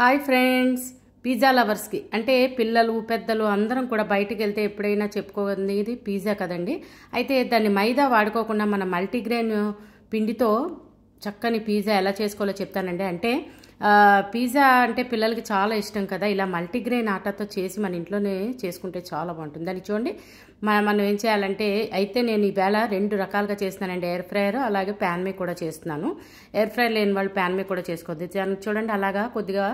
hi friends pizza లవర్స్కి అంటే పిల్లలు పెద్దలు అందరం కూడా బయటకు వెళ్తే ఎప్పుడైనా చెప్పుకోగలిగేది పిజ్జా కదండి అయితే దాన్ని మైదా వాడుకోకుండా మన మల్టీగ్రెయిన్ పిండితో చక్కని పిజ్జా ఎలా చేసుకోవాలో చెప్తానండి అంటే పిజ్జా అంటే పిల్లలకి చాలా ఇష్టం కదా ఇలా మల్టీగ్రెయిన్ ఆటాతో చేసి మన ఇంట్లోనే చేసుకుంటే చాలా బాగుంటుంది దాన్ని చూడండి మనం ఏం చేయాలంటే అయితే నేను ఈవేళ రెండు రకాలుగా చేస్తున్నానండి ఎయిర్ ఫ్రైయర్ అలాగే ప్యాన్ మీ కూడా చేస్తున్నాను ఎయిర్ ఫ్రై లేని వాళ్ళు ప్యాన్ మీ కూడా చేసుకోవద్దు చూడండి అలాగా కొద్దిగా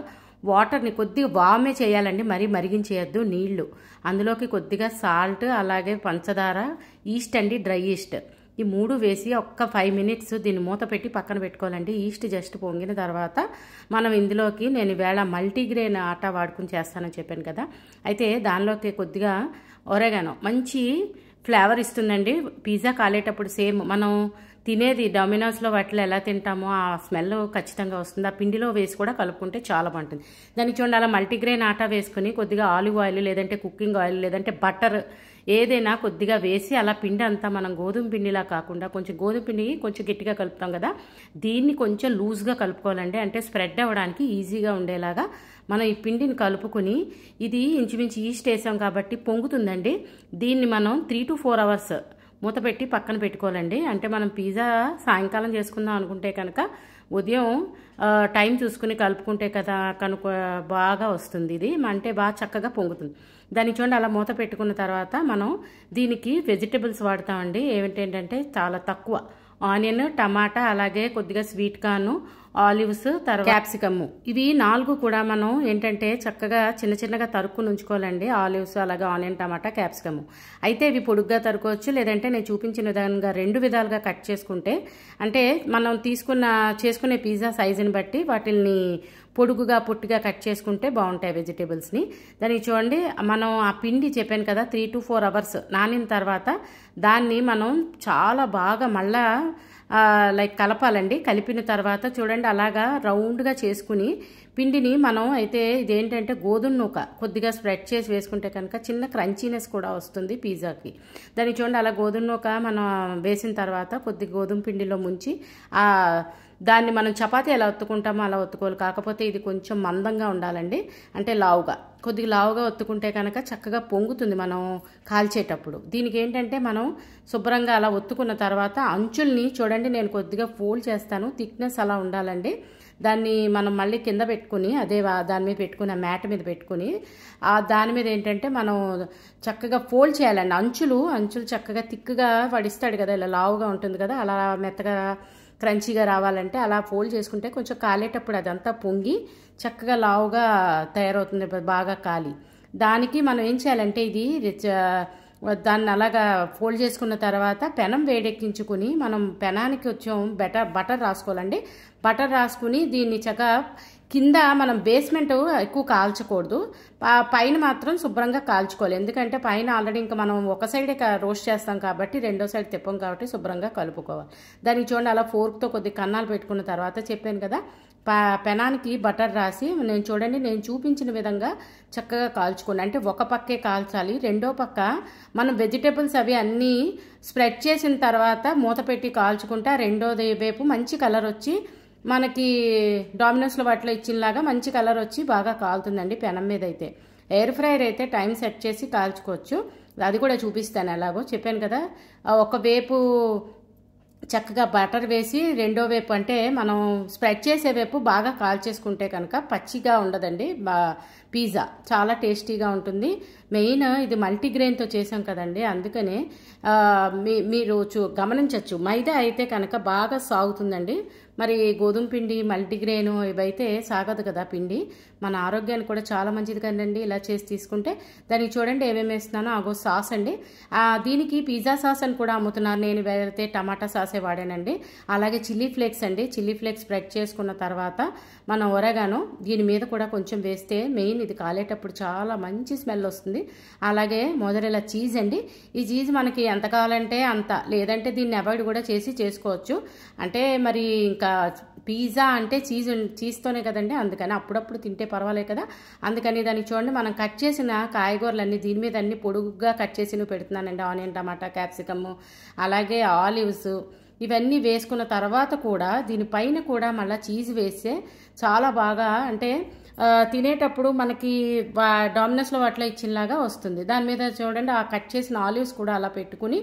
వాటర్ని కొద్దిగా వామే చేయాలండి మరీ మరిగించేయద్దు నీళ్లు అందులోకి కొద్దిగా సాల్ట్ అలాగే పంచదార ఈస్ట్ అండి డ్రై ఈస్ట్ ఈ మూడు వేసి ఒక్క ఫైవ్ మినిట్స్ దీన్ని మూత పెట్టి పక్కన పెట్టుకోవాలండి ఈస్ట్ జస్ట్ పొంగిన తర్వాత మనం ఇందులోకి నేను వేళ మల్టీగ్రెయిన్ ఆటా వాడుకుని చేస్తానని చెప్పాను కదా అయితే దానిలోకి కొద్దిగా ఒరగాను మంచి ఫ్లేవర్ ఇస్తుందండి పిజ్జా కాలేటప్పుడు సేమ్ మనం తినేది డొమినోస్లో వాటిలో ఎలా తింటామో ఆ స్మెల్ ఖచ్చితంగా వస్తుంది ఆ పిండిలో వేసి కూడా కలుపుకుంటే చాలా బాగుంటుంది దానికి చూడండి అలా మల్టీగ్రెయిన్ ఆటా వేసుకుని కొద్దిగా ఆలివ్ ఆయిల్ లేదంటే కుకింగ్ ఆయిల్ లేదంటే బటర్ ఏదైనా కొద్దిగా వేసి అలా పిండి అంతా మనం గోధుమ పిండిలా కాకుండా కొంచెం గోధుమ పిండి కొంచెం గట్టిగా కలుపుతాం కదా దీన్ని కొంచెం లూజ్గా కలుపుకోవాలండి అంటే స్ప్రెడ్ అవ్వడానికి ఈజీగా ఉండేలాగా మనం ఈ పిండిని కలుపుకుని ఇది ఇంచుమించు ఈస్ట్ వేసాం కాబట్టి పొంగుతుందండి దీన్ని మనం త్రీ టు ఫోర్ అవర్స్ మూత పెట్టి పక్కన పెట్టుకోవాలండి అంటే మనం పిజ్జా సాయంకాలం చేసుకుందాం అనుకుంటే కనుక ఉదయం టైం చూసుకుని కలుపుకుంటే కదా కనుక బాగా వస్తుంది ఇది అంటే బాగా చక్కగా పొంగుతుంది దాన్ని చూడండి అలా మూత పెట్టుకున్న తర్వాత మనం దీనికి వెజిటేబుల్స్ వాడతామండి ఏమిటేంటంటే చాలా తక్కువ ఆనియన్ టమాటా అలాగే కొద్దిగా స్వీట్ కాను ఆలివ్స్ తర్వాత క్యాప్సికమ్ ఇవి నాలుగు కూడా మనం ఏంటంటే చక్కగా చిన్న చిన్నగా తరుక్కు ఉంచుకోవాలండి ఆలివ్స్ అలాగే ఆనియన్ టమాటా క్యాప్సికమ్ అయితే ఇవి పొడుగ్గా తరుకోవచ్చు లేదంటే నేను చూపించిన విధంగా రెండు విధాలుగా కట్ చేసుకుంటే అంటే మనం తీసుకున్న చేసుకునే పిజ్జా సైజుని బట్టి వాటిని పొడుగుగా పొట్టిగా కట్ చేసుకుంటే బాగుంటాయి వెజిటేబుల్స్ని దానికి చూడండి మనం ఆ పిండి చెప్పాను కదా త్రీ టు ఫోర్ అవర్స్ నానిన తర్వాత దాన్ని మనం చాలా బాగా మళ్ళా లైక్ కలపాలండి కలిపిన తర్వాత చూడండి అలాగా రౌండ్గా చేసుకుని పిండిని మనం అయితే ఇదేంటంటే గోధుమ నూక కొద్దిగా స్ప్రెడ్ చేసి వేసుకుంటే కనుక చిన్న క్రంచీనెస్ కూడా వస్తుంది పిజ్జాకి దానికి చూడండి అలా గోధుమ నూక మనం వేసిన తర్వాత కొద్ది గోధుమ పిండిలో ముంచి దాన్ని మనం చపాతీ ఎలా ఒత్తుకుంటామో అలా ఒత్తుకోవాలి కాకపోతే ఇది కొంచెం మందంగా ఉండాలండి అంటే లావుగా కొద్దిగా లావుగా ఒత్తుకుంటే కనుక చక్కగా పొంగుతుంది మనం కాల్చేటప్పుడు దీనికి ఏంటంటే మనం శుభ్రంగా అలా ఒత్తుకున్న తర్వాత అంచుల్ని చూడండి నేను కొద్దిగా ఫోల్డ్ చేస్తాను థిక్నెస్ అలా ఉండాలండి దాన్ని మనం మళ్ళీ కింద పెట్టుకుని అదే దాని మీద పెట్టుకుని ఆ మ్యాట్ మీద పెట్టుకుని ఆ దాని మీద ఏంటంటే మనం చక్కగా ఫోల్డ్ చేయాలండి అంచులు అంచులు చక్కగా థిక్గా పడిస్తాడు కదా ఇలా లావుగా ఉంటుంది కదా అలా మెత్తగా క్రంచీగా రావాలంటే అలా ఫోల్డ్ చేసుకుంటే కొంచెం కాలేటప్పుడు అదంతా పొంగి చక్కగా లావుగా తయారవుతుంది బాగా కాలి దానికి మనం ఏం చేయాలంటే ఇది దాన్ని అలాగా ఫోల్డ్ చేసుకున్న తర్వాత పెనం వేడెక్కించుకుని మనం పెనానికి కొంచెం బెటర్ బటర్ రాసుకోవాలండి బటర్ రాసుకుని దీన్ని చక్కగా కింద మనం బేస్మెంట్ ఎక్కువ కాల్చకూడదు పైన మాత్రం శుభ్రంగా కాల్చుకోవాలి ఎందుకంటే పైన ఆల్రెడీ ఇంకా మనం ఒక సైడే రోస్ట్ చేస్తాం కాబట్టి రెండో సైడ్ తిప్పం కాబట్టి శుభ్రంగా కలుపుకోవాలి దానికి చూడండి అలా ఫోర్క్తో కొద్ది కన్నాలు పెట్టుకున్న తర్వాత చెప్పాను కదా పెనానికి బటర్ రాసి నేను చూడండి నేను చూపించిన విధంగా చక్కగా కాల్చుకోండి అంటే ఒక పక్కే కాల్చాలి రెండో పక్క మనం వెజిటేబుల్స్ అవి అన్నీ స్ప్రెడ్ చేసిన తర్వాత మూత పెట్టి కాల్చుకుంటే రెండోది వైపు మంచి కలర్ వచ్చి మనకి డామినోస్లో వాటిలో ఇచ్చినలాగా మంచి కలర్ వచ్చి బాగా కాలుతుందండి పెనం మీద అయితే ఎయిర్ ఫ్రైర్ అయితే టైం సెట్ చేసి కాల్చుకోవచ్చు అది కూడా చూపిస్తాను ఎలాగో చెప్పాను కదా ఒక వేపు చక్కగా బటర్ వేసి రెండో వేపు అంటే మనం స్ప్రెడ్ చేసే వేపు బాగా కాల్చేసుకుంటే కనుక పచ్చిగా ఉండదండి పిజ్జా చాలా టేస్టీగా ఉంటుంది మెయిన్ ఇది మల్టీగ్రెయిన్తో చేసాం కదండి అందుకనే మీరు గమనించవచ్చు మైదా అయితే కనుక బాగా సాగుతుందండి మరి గోధుమ పిండి మల్టీగ్రెయిన్ ఇవైతే సాగదు కదా పిండి మన ఆరోగ్యానికి కూడా చాలా మంచిది కదండి ఇలా చేసి తీసుకుంటే దానికి చూడండి ఏమేమి వేస్తున్నానో అగో సాస్ అండి దీనికి పిజ్జా సాస్ అని కూడా అమ్ముతున్నారు నేను వేరైతే టమాటా సాసే వాడానండి అలాగే చిల్లీ ఫ్లేక్స్ అండి చిల్లీ ఫ్లేక్స్ స్ప్రెడ్ చేసుకున్న తర్వాత మనం ఒరగాను దీని మీద కూడా కొంచెం వేస్తే మెయిన్ ఇది కాలేటప్పుడు చాలా మంచి స్మెల్ వస్తుంది అలాగే ఇలా చీజ్ అండి ఈ చీజ్ మనకి ఎంత కావాలంటే అంత లేదంటే దీన్ని అవాయిడ్ కూడా చేసి చేసుకోవచ్చు అంటే మరి ఇంకా పిజ్జా అంటే చీజ్ చీజ్తోనే కదండి అందుకని అప్పుడప్పుడు తింటే పర్వాలేదు కదా అందుకని దాన్ని చూడండి మనం కట్ చేసిన కాయగూరలన్నీ దీని మీద అన్ని పొడుగుగా కట్ చేసి పెడుతున్నానండి ఆనియన్ టమాటా క్యాప్సికమ్ అలాగే ఆలివ్స్ ఇవన్నీ వేసుకున్న తర్వాత కూడా దీనిపైన కూడా మళ్ళీ చీజ్ వేస్తే చాలా బాగా అంటే తినేటప్పుడు మనకి డామినోస్లో అట్లా ఇచ్చినలాగా వస్తుంది దాని మీద చూడండి ఆ కట్ చేసిన ఆలివ్స్ కూడా అలా పెట్టుకుని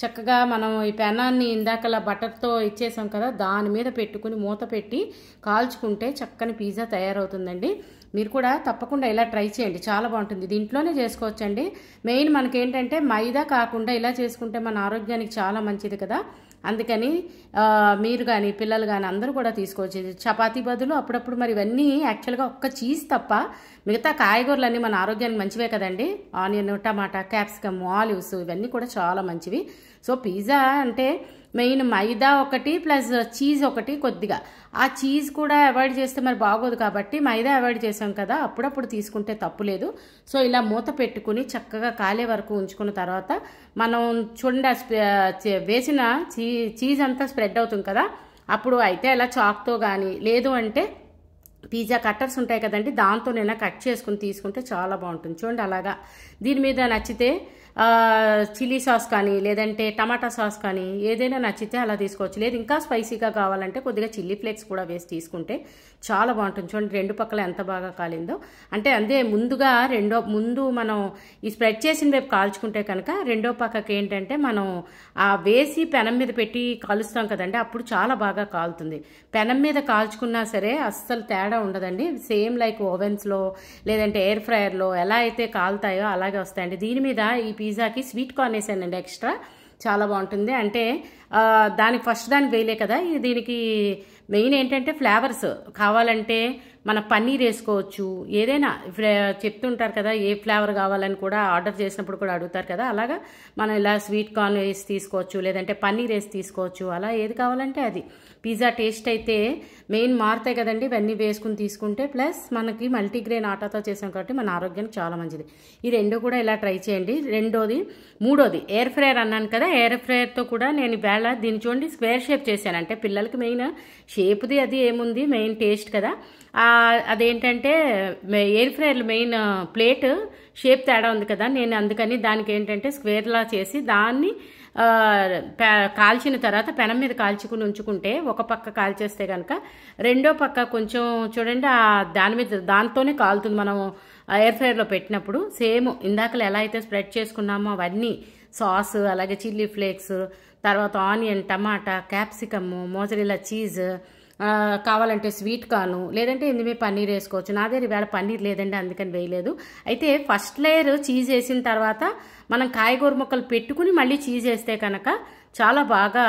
చక్కగా మనం ఈ పెనాన్ని ఇందాకలా బటర్తో ఇచ్చేసాం కదా దాని మీద పెట్టుకుని మూత పెట్టి కాల్చుకుంటే చక్కని పిజ్జా తయారవుతుందండి మీరు కూడా తప్పకుండా ఇలా ట్రై చేయండి చాలా బాగుంటుంది దీంట్లోనే చేసుకోవచ్చండి మెయిన్ మనకేంటంటే మైదా కాకుండా ఇలా చేసుకుంటే మన ఆరోగ్యానికి చాలా మంచిది కదా అందుకని మీరు కానీ పిల్లలు కానీ అందరూ కూడా తీసుకోవచ్చు చపాతీ బదులు అప్పుడప్పుడు మరి ఇవన్నీ యాక్చువల్గా ఒక్క చీజ్ తప్ప మిగతా కాయగూరలన్నీ మన ఆరోగ్యానికి మంచివే కదండి ఆనియన్ టమాటా క్యాప్సికమ్ ఆలివ్స్ ఇవన్నీ కూడా చాలా మంచివి సో పిజ్జా అంటే మెయిన్ మైదా ఒకటి ప్లస్ చీజ్ ఒకటి కొద్దిగా ఆ చీజ్ కూడా అవాయిడ్ చేస్తే మరి బాగోదు కాబట్టి మైదా అవాయిడ్ చేసాం కదా అప్పుడప్పుడు తీసుకుంటే తప్పు లేదు సో ఇలా మూత పెట్టుకుని చక్కగా కాలే వరకు ఉంచుకున్న తర్వాత మనం చూడండి వేసిన చీ చీజ్ అంతా స్ప్రెడ్ అవుతుంది కదా అప్పుడు అయితే అలా చాక్తో కానీ లేదు అంటే పిజ్జా కట్టర్స్ ఉంటాయి కదండి దాంతోనైనా కట్ చేసుకుని తీసుకుంటే చాలా బాగుంటుంది చూడండి అలాగా దీని మీద నచ్చితే చిల్లీ సాస్ కానీ లేదంటే టమాటా సాస్ కానీ ఏదైనా నచ్చితే అలా తీసుకోవచ్చు లేదు ఇంకా స్పైసీగా కావాలంటే కొద్దిగా చిల్లీ ఫ్లేక్స్ కూడా వేసి తీసుకుంటే చాలా బాగుంటుంది చూడండి రెండు పక్కల ఎంత బాగా కాలిందో అంటే అందే ముందుగా రెండో ముందు మనం ఈ స్ప్రెడ్ చేసిన రేపు కాల్చుకుంటే కనుక రెండో పక్కకి ఏంటంటే మనం ఆ వేసి పెనం మీద పెట్టి కాలుస్తాం కదండి అప్పుడు చాలా బాగా కాలుతుంది పెనం మీద కాల్చుకున్నా సరే అస్సలు తేడా ఉండదండి సేమ్ లైక్ ఓవెన్స్లో లేదంటే ఎయిర్ ఫ్రయర్లో ఎలా అయితే కాలుతాయో అలాగే వస్తాయండి దీని మీద ఈ పిజ్జాకి స్వీట్ కార్న్ వేసానండి ఎక్స్ట్రా చాలా బాగుంటుంది అంటే దానికి ఫస్ట్ దానికి వేయలే కదా దీనికి మెయిన్ ఏంటంటే ఫ్లేవర్స్ కావాలంటే మన పన్నీర్ వేసుకోవచ్చు ఏదైనా చెప్తుంటారు కదా ఏ ఫ్లేవర్ కావాలని కూడా ఆర్డర్ చేసినప్పుడు కూడా అడుగుతారు కదా అలాగా మనం ఇలా స్వీట్ కార్న్ వేసి తీసుకోవచ్చు లేదంటే పన్నీర్ వేసి తీసుకోవచ్చు అలా ఏది కావాలంటే అది పిజ్జా టేస్ట్ అయితే మెయిన్ మారుతాయి కదండి ఇవన్నీ వేసుకుని తీసుకుంటే ప్లస్ మనకి మల్టీగ్రెయిన్ ఆటాతో చేసాం కాబట్టి మన ఆరోగ్యానికి చాలా మంచిది ఈ రెండు కూడా ఇలా ట్రై చేయండి రెండోది మూడోది ఎయిర్ ఫ్రైయర్ అన్నాను కదా ఎయిర్ ఫ్రేయర్తో కూడా నేను వేళ దీన్ని చూడండి స్క్వేర్ షేప్ చేశాను అంటే పిల్లలకి మెయిన్ షేప్ది అది ఏముంది మెయిన్ టేస్ట్ కదా అదేంటంటే air fryer main plate shape తేడా ఉంది కదా నేను అందుకని దానికి ఏంటంటే స్క్వేర్లా చేసి దాన్ని కాల్చిన తర్వాత పెనం మీద కాల్చుకుని ఉంచుకుంటే ఒక పక్క కాల్చేస్తే కనుక రెండో పక్క కొంచెం చూడండి దాని మీద దాంతోనే కాలుతుంది మనం ఎయిర్ ఫ్రైర్లో పెట్టినప్పుడు సేమ్ ఇందాకలు ఎలా అయితే స్ప్రెడ్ చేసుకున్నామో అవన్నీ సాస్ అలాగే చిల్లీ ఫ్లేక్స్ తర్వాత onion tomato capsicum mozzarella cheese కావాలంటే స్వీట్ కాను లేదంటే ఎందుమే పన్నీర్ వేసుకోవచ్చు నా దగ్గర ఇవాళ పన్నీర్ లేదండి అందుకని వేయలేదు అయితే ఫస్ట్ లేయర్ చీజ్ వేసిన తర్వాత మనం కాయగూర మొక్కలు పెట్టుకుని మళ్ళీ చీజ్ వేస్తే కనుక చాలా బాగా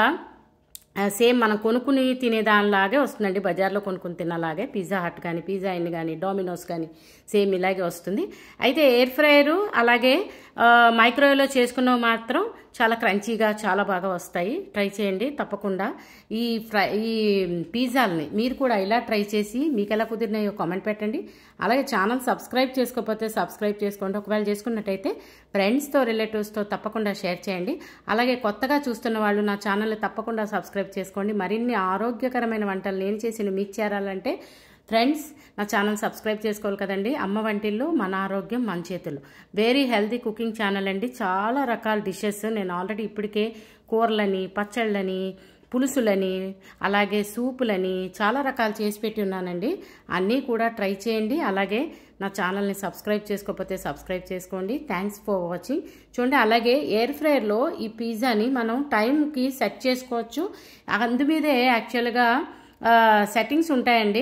సేమ్ మనం కొనుక్కుని తినేదానిలాగే వస్తుందండి బజార్లో కొనుక్కుని తినలాగే పిజ్జా హట్ కానీ పిజ్జా ఇన్ కానీ డోమినోస్ కానీ సేమ్ ఇలాగే వస్తుంది అయితే ఎయిర్ ఫ్రైయరు అలాగే మైక్రోవేవ్లో చేసుకున్నవి మాత్రం చాలా క్రంచీగా చాలా బాగా వస్తాయి ట్రై చేయండి తప్పకుండా ఈ ఫ్రై ఈ పిజ్జాలని మీరు కూడా ఇలా ట్రై చేసి మీకు ఎలా కుదిరినాయో కామెంట్ పెట్టండి అలాగే ఛానల్ సబ్స్క్రైబ్ చేసుకోకపోతే సబ్స్క్రైబ్ చేసుకోండి ఒకవేళ చేసుకున్నట్టయితే ఫ్రెండ్స్తో రిలేటివ్స్తో తప్పకుండా షేర్ చేయండి అలాగే కొత్తగా చూస్తున్న వాళ్ళు నా ఛానల్ని తప్పకుండా సబ్స్క్రైబ్ చేసుకోండి మరిన్ని ఆరోగ్యకరమైన వంటలు నేను చేసిన మీకు చేరాలంటే ఫ్రెండ్స్ నా ఛానల్ సబ్స్క్రైబ్ చేసుకోవాలి కదండి అమ్మ వంటిల్లో మన ఆరోగ్యం మన చేతులు వెరీ హెల్తీ కుకింగ్ ఛానల్ అండి చాలా రకాల డిషెస్ నేను ఆల్రెడీ ఇప్పటికే కూరలని పచ్చళ్ళని పులుసులని అలాగే సూపులని చాలా రకాలు చేసి పెట్టి ఉన్నానండి అన్నీ కూడా ట్రై చేయండి అలాగే నా ఛానల్ని సబ్స్క్రైబ్ చేసుకోకపోతే సబ్స్క్రైబ్ చేసుకోండి థ్యాంక్స్ ఫర్ వాచింగ్ చూడండి అలాగే ఎయిర్ ఫ్రైయర్లో ఈ పిజ్జాని మనం టైంకి సెట్ చేసుకోవచ్చు అందు మీదే యాక్చువల్గా సెట్టింగ్స్ ఉంటాయండి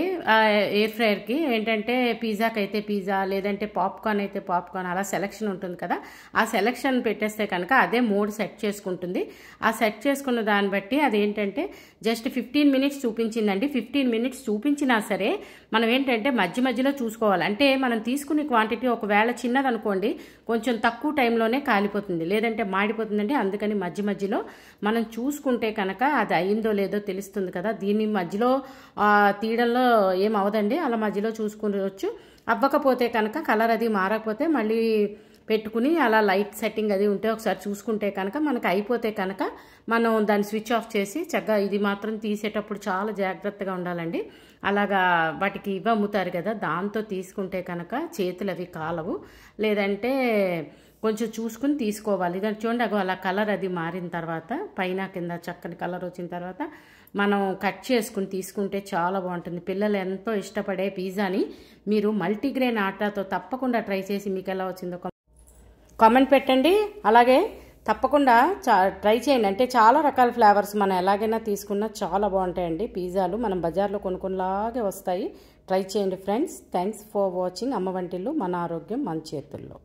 ఎయిర్ ఫ్రైయర్కి ఏంటంటే పిజ్జాకి అయితే పిజ్జా లేదంటే పాప్కార్న్ అయితే పాప్కార్న్ అలా సెలెక్షన్ ఉంటుంది కదా ఆ సెలెక్షన్ పెట్టేస్తే కనుక అదే మోడ్ సెట్ చేసుకుంటుంది ఆ సెట్ చేసుకున్న దాన్ని బట్టి అదేంటంటే జస్ట్ ఫిఫ్టీన్ మినిట్స్ చూపించిందండి ఫిఫ్టీన్ మినిట్స్ చూపించినా సరే మనం ఏంటంటే మధ్య మధ్యలో చూసుకోవాలి అంటే మనం తీసుకునే క్వాంటిటీ ఒకవేళ చిన్నదనుకోండి కొంచెం తక్కువ టైంలోనే కాలిపోతుంది లేదంటే మాడిపోతుందండి అందుకని మధ్య మధ్యలో మనం చూసుకుంటే కనుక అది అయిందో లేదో తెలుస్తుంది కదా దీని మధ్యలో మధ్యలో తీయడంలో ఏం అవ్వదండి అలా మధ్యలో వచ్చు అవ్వకపోతే కనుక కలర్ అది మారకపోతే మళ్ళీ పెట్టుకుని అలా లైట్ సెట్టింగ్ అది ఉంటే ఒకసారి చూసుకుంటే కనుక మనకు అయిపోతే కనుక మనం దాన్ని స్విచ్ ఆఫ్ చేసి చక్కగా ఇది మాత్రం తీసేటప్పుడు చాలా జాగ్రత్తగా ఉండాలండి అలాగా వాటికి ఇవి అమ్ముతారు కదా దాంతో తీసుకుంటే కనుక చేతులు అవి కాలవు లేదంటే కొంచెం చూసుకుని తీసుకోవాలి దాన్ని చూడండి అగో అలా కలర్ అది మారిన తర్వాత పైన కింద చక్కని కలర్ వచ్చిన తర్వాత మనం కట్ చేసుకుని తీసుకుంటే చాలా బాగుంటుంది పిల్లలు ఎంతో ఇష్టపడే పిజ్జాని మీరు మల్టీగ్రెయిన్ ఆటాతో తప్పకుండా ట్రై చేసి మీకు ఎలా వచ్చిందో కామెంట్ పెట్టండి అలాగే తప్పకుండా చా ట్రై చేయండి అంటే చాలా రకాల ఫ్లేవర్స్ మనం ఎలాగైనా తీసుకున్నా చాలా బాగుంటాయండి పిజ్జాలు మనం బజార్లో కొనుక్కున్నలాగే వస్తాయి ట్రై చేయండి ఫ్రెండ్స్ థ్యాంక్స్ ఫర్ వాచింగ్ అమ్మ వంటిల్లు మన ఆరోగ్యం మన చేతుల్లో